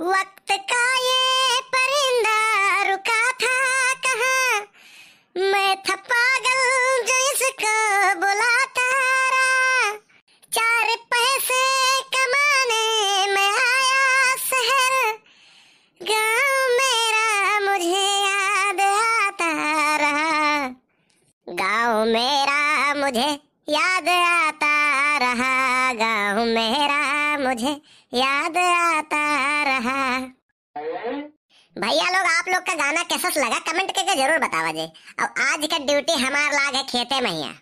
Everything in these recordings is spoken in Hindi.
वक्त का ये परिंदा रुका था कहा मैं था पागल जो इसको बुलाता रहा चार पैसे कमाने मैं आया शहर गांव मेरा मुझे याद आता रहा गांव मेरा मुझे याद आता रहा गांव मेरा मुझे याद आता रहा भैया लोग आप लोग का गाना कैसा लगा कमेंट करके जरूर बतावा जे अब आज का ड्यूटी हमार लाग है खेते में यहाँ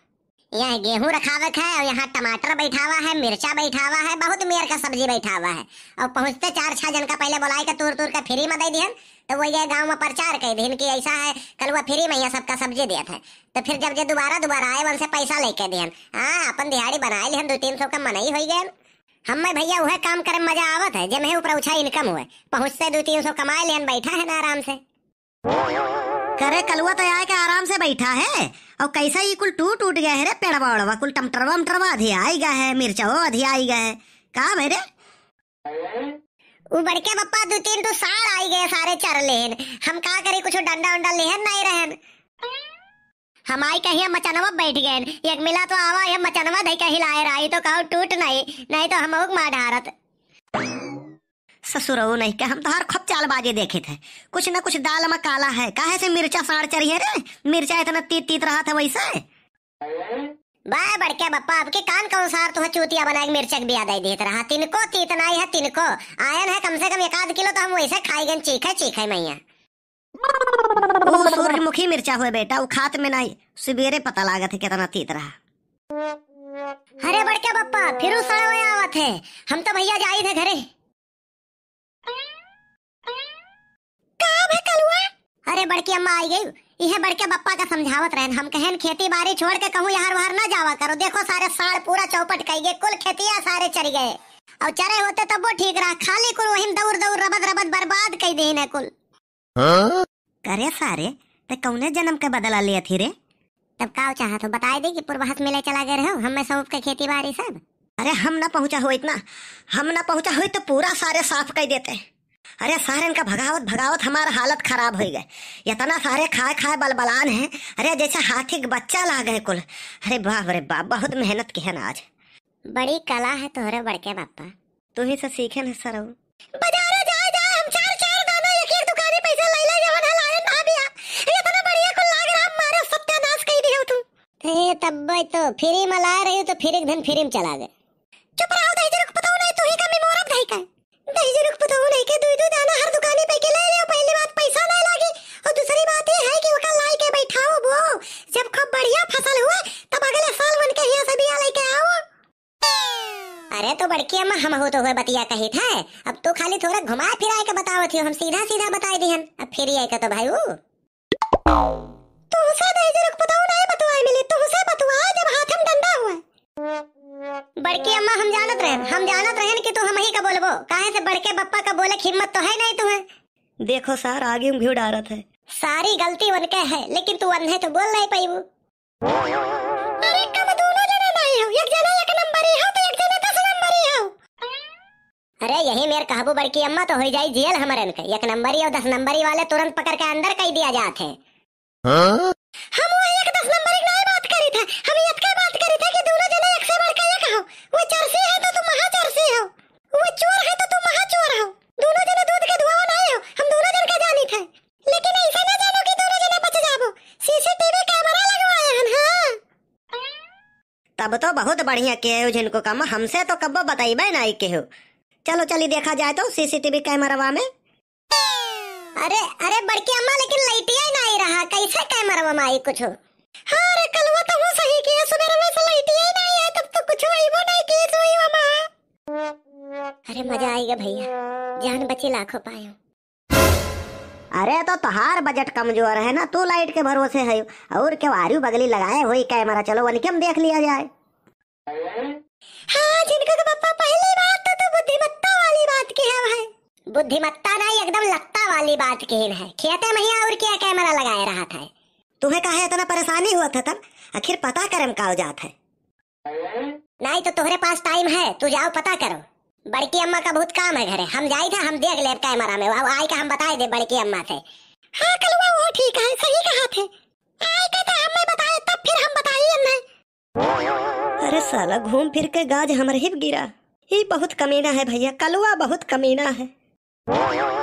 यहाँ गेहूं रखावक है और यहाँ टमाटर बैठा हुआ है मिर्चा बैठा हुआ है बहुत मेयर का सब्जी बैठा हुआ है और पहुँचते चार छह जन का पहले बुलाए का तूर तूर का फ्री में दे दिए तो वो ये गांव में प्रचार कर दिन की ऐसा है कल वो फ्री में यहाँ सबका सब्जी दिया था तो फिर जब ये दोबारा दोबारा आए वन से पैसा लेके दिए हाँ अपन दिहाड़ी बनाए लिहन दो तीन सौ का मनाई हो गया हम भैया वह काम करे मजा आवत है जेमे ऊपर उछा इनकम हुए पहुंच से दो तीन सौ कमाए लेन बैठा है ना आराम से करे कलुआ तो आए के आराम से बैठा है और कैसा ही कुल टूट टूट गया है रे पेड़वा उड़वा कुल टमटरवा मटरवा अधी आई गया है मिर्चाओ अधी आई गया है कहा भाई रे वो बड़के पप्पा दो तीन तो साल आई गए सारे चार लेन हम कहा करे कुछ डंडा उंडा लेहन नहीं रहन हमारी कहीं मचनवा बैठ गए एक मिला तो आवा ये मचनवा दही कहीं लाए रही तो कहू टूट नहीं नहीं तो हम मार ढारत ससुरऊ नहीं के हम तो हर खप चाल बाजे देखे थे कुछ ना कुछ दाल में काला है काहे से मिर्चा साड़ है रे मिर्चा इतना तीत तीत रहा था वैसे बाय क्या बप्पा आपके कान का अनुसार तुह चूतिया बना के मिर्चक दिया दे देत रहा तिनको तीतना ही है तिनको आयन है कम से कम एक आध किलो तो हम वैसे खाई गन चीखे चीखे मैया सूखी मिर्चा हुए बेटा वो खात में नहीं सबेरे पता लगा थे कितना तीत रहा अरे बड़के पप्पा फिर सड़े आवत है हम तो भैया जाए थे घरे अरे बड़की अम्मा आई गई यह बड़के बप्पा का समझावत रहे हम कहें खेती बाड़ी छोड़ के कहूँ यहाँ वहाँ ना जावा करो देखो सारे साड़ पूरा चौपट कही गए कुल खेतिया सारे चढ़ गए और चरे होते तब वो ठीक रहा खाली कुल वही दौड़ दौड़ रबत रबत बर्बाद कही दे कुल हाँ? करे सारे तो कौने जन्म के बदला लिया थी रे तब का चाह तो बताए दे कि पूर्वाहत मेले चला गए रहो हम सौंप के खेती बाड़ी सब अरे हम ना पहुंचा हो इतना हम ना पहुंचा हो तो पूरा सारे साफ कर देते अरे सारे का भगावत भगावत हमारा हालत खराब हो गए इतना सारे खाए खाए बलबलान है अरे जैसे हाथी के बच्चा ला गए कुल अरे बाप रे बाप बहुत मेहनत की है ना आज बड़ी कला है तोहरे बड़के बापा तुम्हें ही से सीखे ना सर बजा तब तो फ्री में ला रही तो फिर एक दिन फ्री में चला गए चुप रहो दही जरूर पता नहीं तू ही का मैं मोरब दही का दही पता पताऊ नहीं के दूध दूध आना हर दुकानी पे के ले लियो पहली बात पैसा नहीं लागे और दूसरी बात ये है कि वो ओका लाई के बैठाओ वो जब खूब बढ़िया फसल हुआ तब अगले साल बन के यहां से बिया लेके आओ अरे तो बड़की अम्मा हम हो तो हुए बतिया कही था अब तो खाली थोड़ा घुमा फिरा के बताओ थी हम सीधा सीधा बताए दी हम अब फिर ये का तो भाई वो बड़की अम्मा हम जानत रहे हम जानत रहे कि तू हम ही का बोलबो काहे से बड़के बप्पा का बोले हिम्मत तो है नहीं तुम्हें देखो सर आगे में भीड़ आ रहा था सारी गलती उनके है लेकिन तू अन्हे तो बोल नहीं पाई वो अरे कब दोनों जने नहीं हो एक जने एक नंबर ही हो तो एक जने दस नंबर ही हो अरे यही मेर कहबो बड़की अम्मा तो हो जाए जेल हमारे इनके एक नंबर ही और दस नंबर ही वाले तुरंत पकड़ के अंदर कई दिया जाते हैं हाँ? हम वही तब तो बहुत बढ़िया के हो जिनको कम हमसे तो कब बताई बे नहीं के हो चलो चली देखा जाए तो सीसीटीवी कैमरवा में अरे अरे बड़की अम्मा लेकिन लाइटिया ही नहीं रहा कैसे कैमरा में आई कुछ हाँ अरे वो तो वो सही किया सुबह में से लाइटिया ही नहीं है तब तो कुछ वो नहीं किए सोई मामा अरे मजा आएगा भैया जान बची लाखों पायो अरे तो तहार बजट कमजोर है ना तू लाइट के भरोसे है और क्यों आरू बगली लगाए हुई कैमरा चलो वन क्यों देख लिया जाए हाँ जिनका का पापा पहली बात तो, तो बुद्धिमत्ता वाली बात की है भाई बुद्धिमत्ता ना एकदम लगता वाली बात की है खेते में ही और क्या कैमरा लगाए रहा था तुम्हें कहा इतना परेशानी हुआ था तब आखिर पता करम का जात है नहीं तो तुम्हारे पास टाइम है तू जाओ पता करो बड़की अम्मा का बहुत काम है घरे हम जाई था हम देख ले कैमरा में वाह आई का हम बताए दे बड़की अम्मा से हाँ कलुआ वो ठीक है सही कहा थे आई का तो हमें बताए तब फिर हम बताइए हमने अरे साला घूम फिर के गाज हमर हिप गिरा ये बहुत कमीना है भैया कलुआ बहुत कमीना है